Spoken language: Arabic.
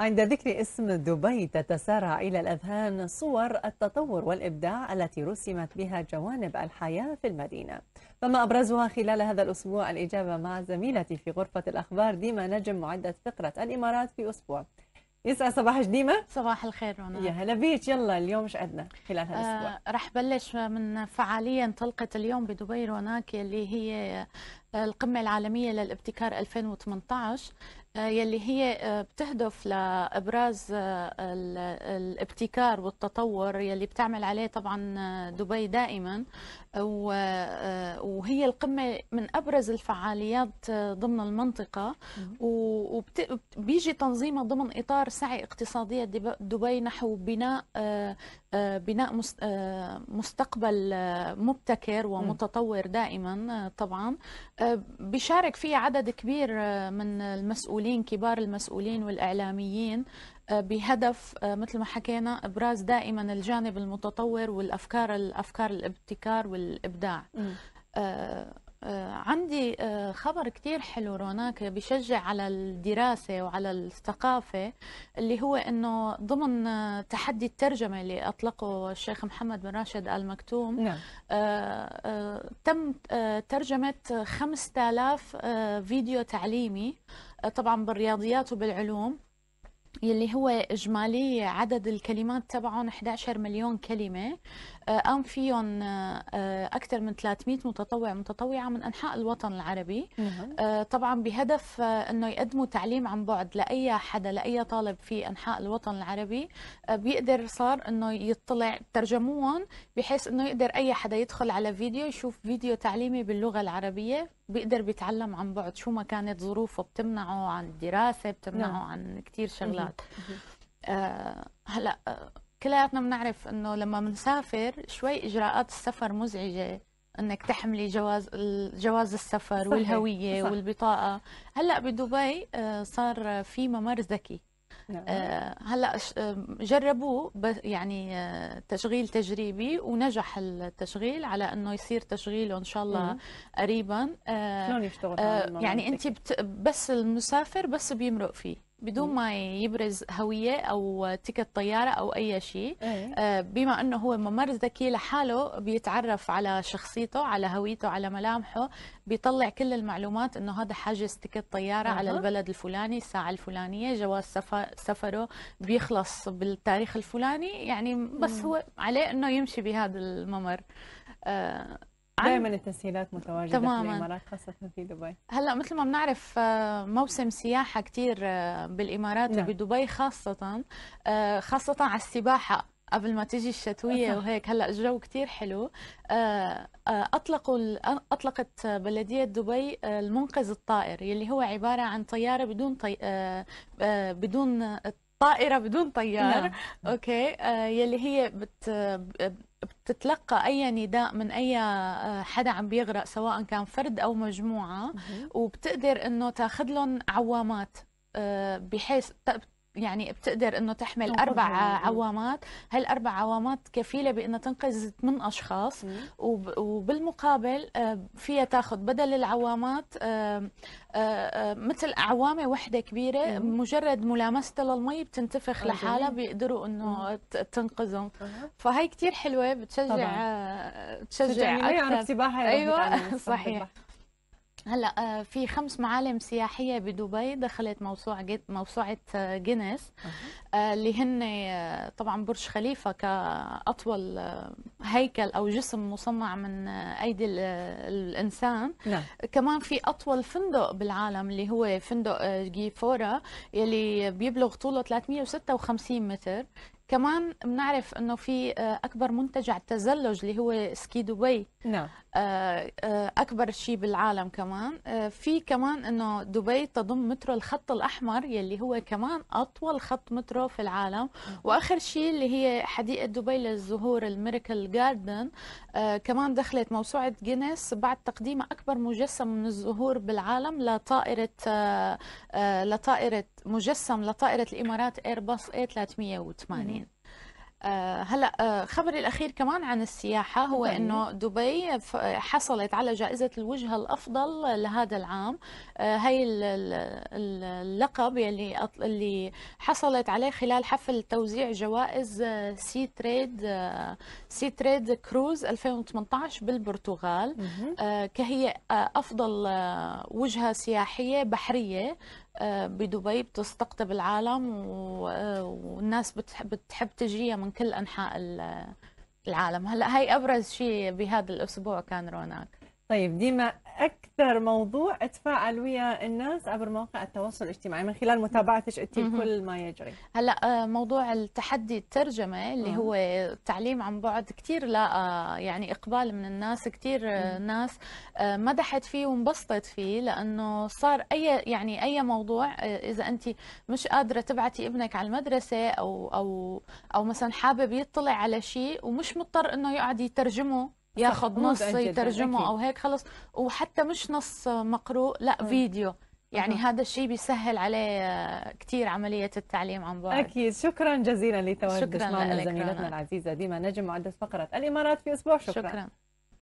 عند ذكر اسم دبي تتسارع إلى الأذهان صور التطور والإبداع التي رسمت بها جوانب الحياة في المدينة فما أبرزها خلال هذا الأسبوع الإجابة مع زميلتي في غرفة الأخبار ديما نجم معدة فقرة الإمارات في أسبوع يسعى صباحش ديما صباح الخير رونا يا هلا بيك يلا اليوم ايش عندنا خلال هالاسبوع آه رح بلش من فعاليه انطلقت اليوم بدبي روناك اللي هي القمة العالمية للابتكار 2018 آه، يلي هي آه، بتهدف لابراز آه، الابتكار والتطور يلي بتعمل عليه طبعا دبي دائما وهي القمه من ابرز الفعاليات ضمن المنطقه وبيجي تنظيمها ضمن اطار سعي اقتصاديه دبي نحو بناء آه، بناء آه، مستقبل آه، مبتكر ومتطور دائما طبعا بشارك فيه عدد كبير من المسؤولين كبار المسؤولين والإعلاميين بهدف مثل ما حكينا ابراز دائما الجانب المتطور والافكار الافكار الابتكار والابداع م. عندي آه، خبر كتير حلو روناك بشجع على الدراسة وعلى الثقافة اللي هو أنه ضمن آه، تحدي الترجمة اللي أطلقه الشيخ محمد بن راشد آل مكتوم نعم. آه، تم ترجمة 5000 فيديو تعليمي طبعا بالرياضيات وبالعلوم يلي هو اجمالي عدد الكلمات تبعهم 11 مليون كلمه قام آه، فيهم آه، آه، اكثر من 300 متطوع متطوعه من انحاء الوطن العربي نعم. طبعا بهدف انه يقدموا تعليم عن بعد لاي حدا لاي طالب في انحاء الوطن العربي بيقدر صار انه يطلع ترجموهم بحيث انه يقدر اي حدا يدخل على فيديو يشوف فيديو تعليمي باللغه العربيه بيقدر بيتعلم عن بعد شو ما كانت ظروفه بتمنعه عن الدراسة بتمنعه نعم. عن كتير شغلات آه هلأ آه، كلياتنا بنعرف انه لما بنسافر شوي اجراءات السفر مزعجه انك تحملي جواز جواز السفر صحيح. والهويه صح. والبطاقه هلا بدبي آه، صار في ممر ذكي نعم. آه، هلا جربوه يعني آه، تشغيل تجريبي ونجح التشغيل على انه يصير تشغيله ان شاء الله قريبا آه، شلون يشتغل يعني انت بس المسافر بس بيمرق فيه بدون ما يبرز هويه او تيكت طياره او اي شيء إيه. آه، بما انه هو ممر ذكي لحاله بيتعرف على شخصيته على هويته على ملامحه بيطلع كل المعلومات انه هذا حاجز تيكت طياره أه. على البلد الفلاني الساعه الفلانيه جواز سفره بيخلص بالتاريخ الفلاني يعني بس هو عليه انه يمشي بهذا الممر آه، دائما التسهيلات متواجده تماماً. في الامارات خاصه في دبي هلا مثل ما بنعرف آه، موسم سياحه كثير آه، بالامارات نعم. وبدبي خاصه آه، خاصه على السباحه قبل ما تيجي الشتوية وهيك هلا الجو كثير حلو آه، آه، اطلقوا اطلقت بلدية دبي آه، المنقذ الطائر يلي هو عبارة عن طيارة بدون طي... بدون طائرة بدون طيار نعم. اوكي يلي هي بت بتتلقى اي نداء من اي حدا عم بيغرق سواء كان فرد او مجموعه وبتقدر انه تاخذ لهم عوامات بحيث يعني بتقدر انه تحمل اربع عوامات هالاربع عوامات كفيله بانها تنقذ ثمان اشخاص وبالمقابل آه، فيها تاخذ بدل العوامات آه، آه، مثل اعوامه وحده كبيره مجرد ملامستها للمي بتنتفخ لحالها بيقدروا انه تنقذهم فهي كثير حلوه بتشجع طبعا. تشجع اكثر على انتباهها ايوه صحيح هلا آه، في خمس معالم سياحيه بدبي دخلت موسوعه موسوعه جينيس آه، آه، اللي هن طبعا برج خليفه كاطول هيكل او جسم مصنع من ايدي الانسان نعم. كمان في اطول فندق بالعالم اللي هو فندق جيفورا يلي بيبلغ طوله 356 متر كمان بنعرف انه في آه، اكبر منتجع تزلج اللي هو سكي دبي نعم آه، آه، اكبر شيء بالعالم كمان في كمان انه دبي تضم مترو الخط الاحمر يلي هو كمان اطول خط مترو في العالم واخر شيء اللي هي حديقه دبي للزهور الميركل جاردن كمان دخلت موسوعه جينيس بعد تقديم اكبر مجسم من الزهور بالعالم لطائره لطائره مجسم لطائرة الإمارات ايرباص A380 آه، هلا آه، خبري الاخير كمان عن السياحه هو انه دبي حصلت على جائزه الوجهه الافضل لهذا العام هي آه، اللقب يلي اللي حصلت عليه خلال حفل توزيع جوائز سي تريد سي تريد كروز 2018 بالبرتغال كهي افضل وجهه سياحيه بحريه آه، بدبي بتستقطب العالم آه، والناس بتحب, بتحب تجيها من كل أنحاء العالم هلا هي أبرز شيء بهذا الأسبوع كان روناك طيب ديما اكثر موضوع اتفاعل ويا الناس عبر مواقع التواصل الاجتماعي من خلال متابعتك انت كل ما يجري هلا آه، موضوع التحدي الترجمه اللي هو التعليم عن بعد كثير لا آه، يعني اقبال من الناس كثير آه، ناس مدحت فيه وانبسطت فيه لانه صار اي يعني اي موضوع اذا انت مش قادره تبعتي ابنك على المدرسه او او او مثلا حابب يطلع على شيء ومش مضطر انه يقعد يترجمه ياخذ نص يترجمه او هيك خلص وحتى مش نص مقروء لا م. فيديو يعني أه. هذا الشيء بيسهل عليه كثير عملية التعليم عن بعد أكيد شكرا جزيلا لتواجدك معنا زميلتنا العزيزة ديما نجم معدة فقرة الإمارات في أسبوع شكرا, شكرا.